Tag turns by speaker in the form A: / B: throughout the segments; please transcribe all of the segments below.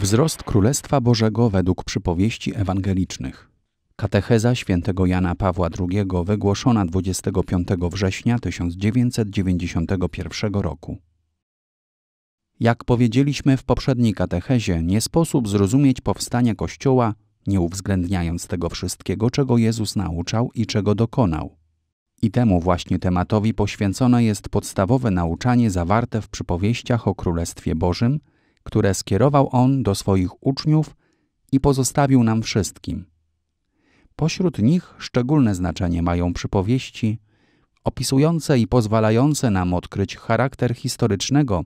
A: Wzrost Królestwa Bożego według przypowieści ewangelicznych. Katecheza świętego Jana Pawła II wygłoszona 25 września 1991 roku. Jak powiedzieliśmy w poprzedniej katechezie, nie sposób zrozumieć powstania Kościoła, nie uwzględniając tego wszystkiego, czego Jezus nauczał i czego dokonał. I temu właśnie tematowi poświęcone jest podstawowe nauczanie zawarte w przypowieściach o Królestwie Bożym – które skierował on do swoich uczniów i pozostawił nam wszystkim. Pośród nich szczególne znaczenie mają przypowieści opisujące i pozwalające nam odkryć charakter historycznego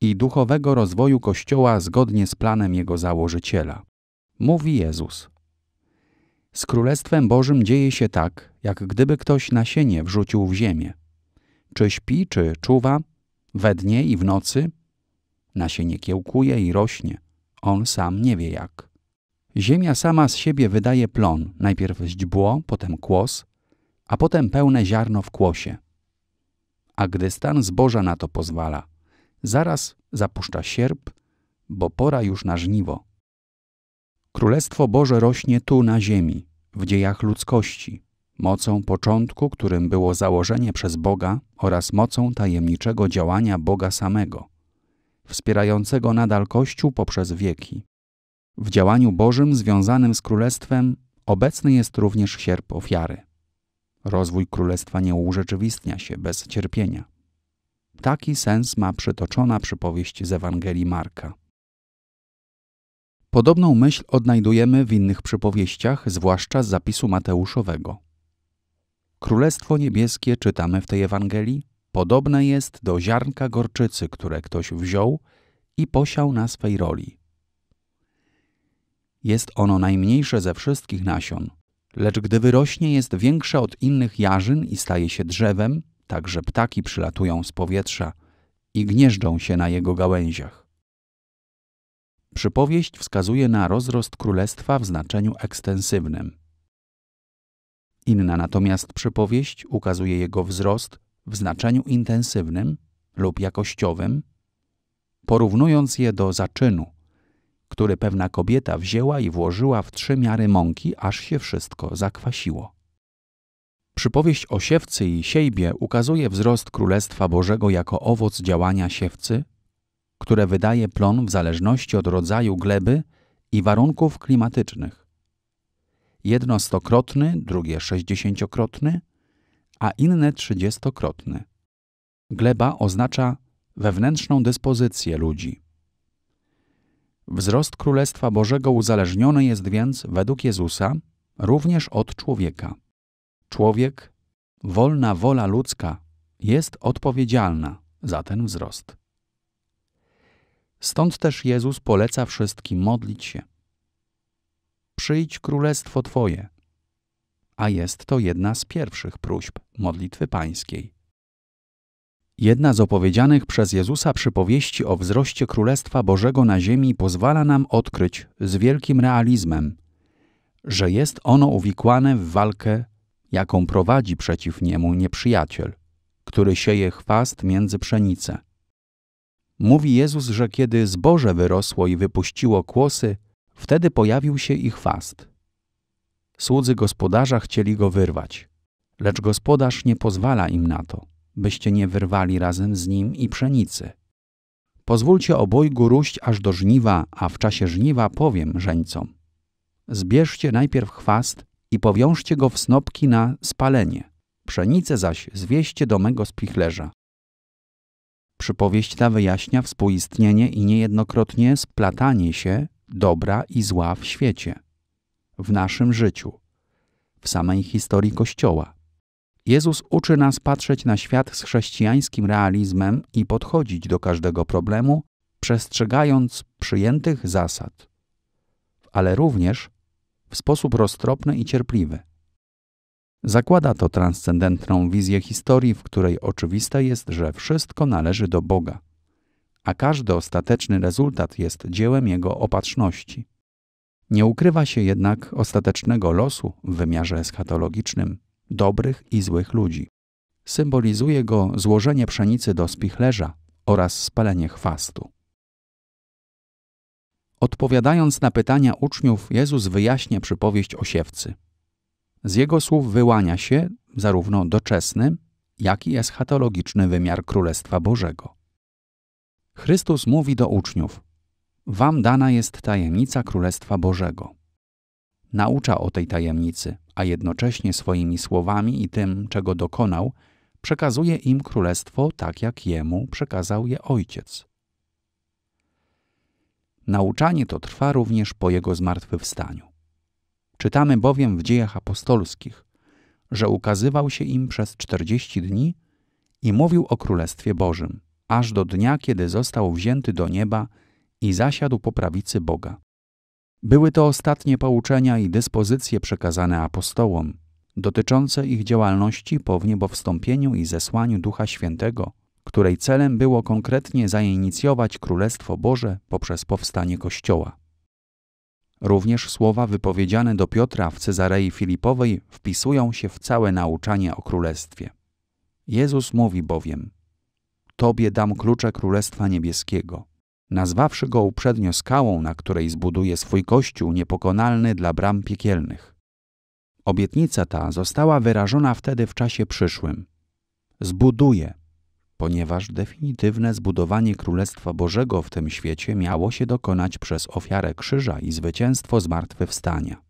A: i duchowego rozwoju Kościoła zgodnie z planem jego założyciela. Mówi Jezus. Z Królestwem Bożym dzieje się tak, jak gdyby ktoś nasienie wrzucił w ziemię. Czy śpi, czy czuwa, we dnie i w nocy – Nasienie kiełkuje i rośnie. On sam nie wie jak. Ziemia sama z siebie wydaje plon, najpierw źdźbło, potem kłos, a potem pełne ziarno w kłosie. A gdy stan zboża na to pozwala, zaraz zapuszcza sierp, bo pora już na żniwo. Królestwo Boże rośnie tu na ziemi, w dziejach ludzkości, mocą początku, którym było założenie przez Boga oraz mocą tajemniczego działania Boga samego wspierającego nadal Kościół poprzez wieki. W działaniu Bożym związanym z Królestwem obecny jest również sierp ofiary. Rozwój Królestwa nie urzeczywistnia się bez cierpienia. Taki sens ma przytoczona przypowieść z Ewangelii Marka. Podobną myśl odnajdujemy w innych przypowieściach, zwłaszcza z zapisu Mateuszowego. Królestwo Niebieskie, czytamy w tej Ewangelii, Podobne jest do ziarnka gorczycy, które ktoś wziął i posiał na swej roli. Jest ono najmniejsze ze wszystkich nasion, lecz gdy wyrośnie jest większe od innych jarzyn i staje się drzewem, tak że ptaki przylatują z powietrza i gnieżdżą się na jego gałęziach. Przypowieść wskazuje na rozrost królestwa w znaczeniu ekstensywnym. Inna natomiast przypowieść ukazuje jego wzrost w znaczeniu intensywnym lub jakościowym, porównując je do zaczynu, który pewna kobieta wzięła i włożyła w trzy miary mąki, aż się wszystko zakwasiło. Przypowieść o siewcy i siejbie ukazuje wzrost Królestwa Bożego jako owoc działania siewcy, które wydaje plon w zależności od rodzaju gleby i warunków klimatycznych. Jedno stokrotny, drugie sześćdziesięciokrotny – a inne trzydziestokrotny. Gleba oznacza wewnętrzną dyspozycję ludzi. Wzrost Królestwa Bożego uzależniony jest więc, według Jezusa, również od człowieka. Człowiek, wolna wola ludzka, jest odpowiedzialna za ten wzrost. Stąd też Jezus poleca wszystkim modlić się. Przyjdź królestwo Twoje, a jest to jedna z pierwszych próśb modlitwy pańskiej. Jedna z opowiedzianych przez Jezusa przypowieści o wzroście Królestwa Bożego na ziemi pozwala nam odkryć z wielkim realizmem, że jest ono uwikłane w walkę, jaką prowadzi przeciw niemu nieprzyjaciel, który sieje chwast między pszenicę. Mówi Jezus, że kiedy zboże wyrosło i wypuściło kłosy, wtedy pojawił się ich chwast – Słudzy gospodarza chcieli go wyrwać, lecz gospodarz nie pozwala im na to, byście nie wyrwali razem z nim i pszenicy. Pozwólcie obojgu róść aż do żniwa, a w czasie żniwa powiem żeńcom. Zbierzcie najpierw chwast i powiążcie go w snopki na spalenie. Pszenicę zaś zwieście do mego spichlerza. Przypowieść ta wyjaśnia współistnienie i niejednokrotnie splatanie się dobra i zła w świecie w naszym życiu, w samej historii Kościoła. Jezus uczy nas patrzeć na świat z chrześcijańskim realizmem i podchodzić do każdego problemu, przestrzegając przyjętych zasad, ale również w sposób roztropny i cierpliwy. Zakłada to transcendentną wizję historii, w której oczywiste jest, że wszystko należy do Boga, a każdy ostateczny rezultat jest dziełem Jego opatrzności. Nie ukrywa się jednak ostatecznego losu w wymiarze eschatologicznym dobrych i złych ludzi. Symbolizuje go złożenie pszenicy do spichlerza oraz spalenie chwastu. Odpowiadając na pytania uczniów, Jezus wyjaśnia przypowieść o siewcy. Z jego słów wyłania się zarówno doczesny, jak i eschatologiczny wymiar Królestwa Bożego. Chrystus mówi do uczniów: Wam dana jest tajemnica Królestwa Bożego. Naucza o tej tajemnicy, a jednocześnie swoimi słowami i tym, czego dokonał, przekazuje im królestwo tak, jak jemu przekazał je ojciec. Nauczanie to trwa również po jego zmartwychwstaniu. Czytamy bowiem w dziejach apostolskich, że ukazywał się im przez czterdzieści dni i mówił o Królestwie Bożym, aż do dnia, kiedy został wzięty do nieba i zasiadł po prawicy Boga. Były to ostatnie pouczenia i dyspozycje przekazane apostołom, dotyczące ich działalności po wniebowstąpieniu i zesłaniu Ducha Świętego, której celem było konkretnie zainicjować Królestwo Boże poprzez powstanie Kościoła. Również słowa wypowiedziane do Piotra w Cezarei Filipowej wpisują się w całe nauczanie o Królestwie. Jezus mówi bowiem: Tobie dam klucze Królestwa Niebieskiego nazwawszy go uprzednio skałą, na której zbuduje swój kościół niepokonalny dla bram piekielnych. Obietnica ta została wyrażona wtedy w czasie przyszłym. Zbuduje, ponieważ definitywne zbudowanie Królestwa Bożego w tym świecie miało się dokonać przez ofiarę krzyża i zwycięstwo zmartwychwstania.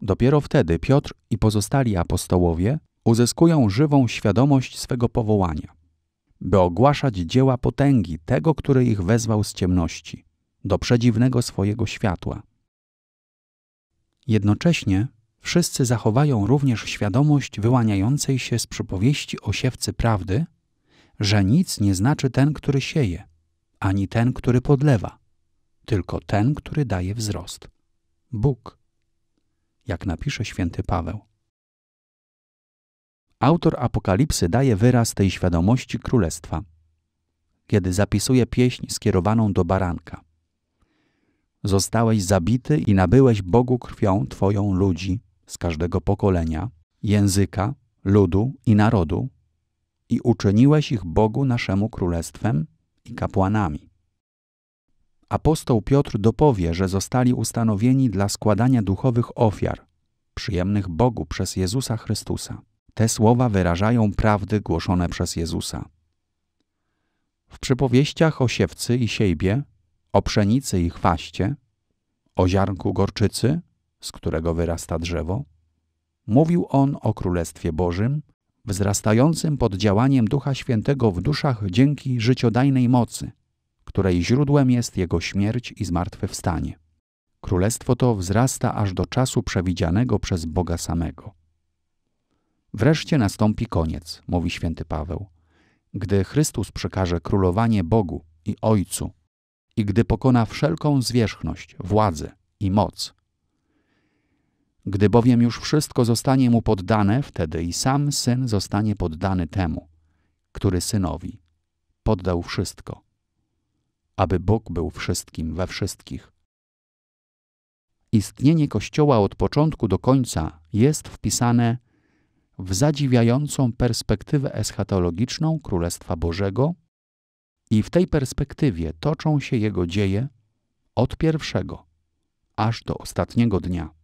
A: Dopiero wtedy Piotr i pozostali apostołowie uzyskują żywą świadomość swego powołania by ogłaszać dzieła potęgi tego, który ich wezwał z ciemności, do przedziwnego swojego światła. Jednocześnie wszyscy zachowają również świadomość wyłaniającej się z przypowieści o siewcy prawdy, że nic nie znaczy ten, który sieje, ani ten, który podlewa, tylko ten, który daje wzrost. Bóg, jak napisze święty Paweł. Autor Apokalipsy daje wyraz tej świadomości królestwa, kiedy zapisuje pieśń skierowaną do baranka. Zostałeś zabity i nabyłeś Bogu krwią Twoją ludzi z każdego pokolenia, języka, ludu i narodu i uczyniłeś ich Bogu naszemu królestwem i kapłanami. Apostoł Piotr dopowie, że zostali ustanowieni dla składania duchowych ofiar, przyjemnych Bogu przez Jezusa Chrystusa. Te słowa wyrażają prawdy głoszone przez Jezusa. W przypowieściach o siewcy i siejbie, o pszenicy i chwaście, o ziarnku gorczycy, z którego wyrasta drzewo, mówił on o Królestwie Bożym, wzrastającym pod działaniem Ducha Świętego w duszach dzięki życiodajnej mocy, której źródłem jest Jego śmierć i zmartwychwstanie. Królestwo to wzrasta aż do czasu przewidzianego przez Boga samego. Wreszcie nastąpi koniec, mówi święty Paweł. Gdy Chrystus przekaże królowanie Bogu i Ojcu i gdy pokona wszelką zwierzchność, władzę i moc. Gdy bowiem już wszystko zostanie mu poddane, wtedy i sam syn zostanie poddany temu, który synowi poddał wszystko, aby Bóg był wszystkim we wszystkich. Istnienie Kościoła od początku do końca jest wpisane w zadziwiającą perspektywę eschatologiczną Królestwa Bożego i w tej perspektywie toczą się jego dzieje od pierwszego aż do ostatniego dnia.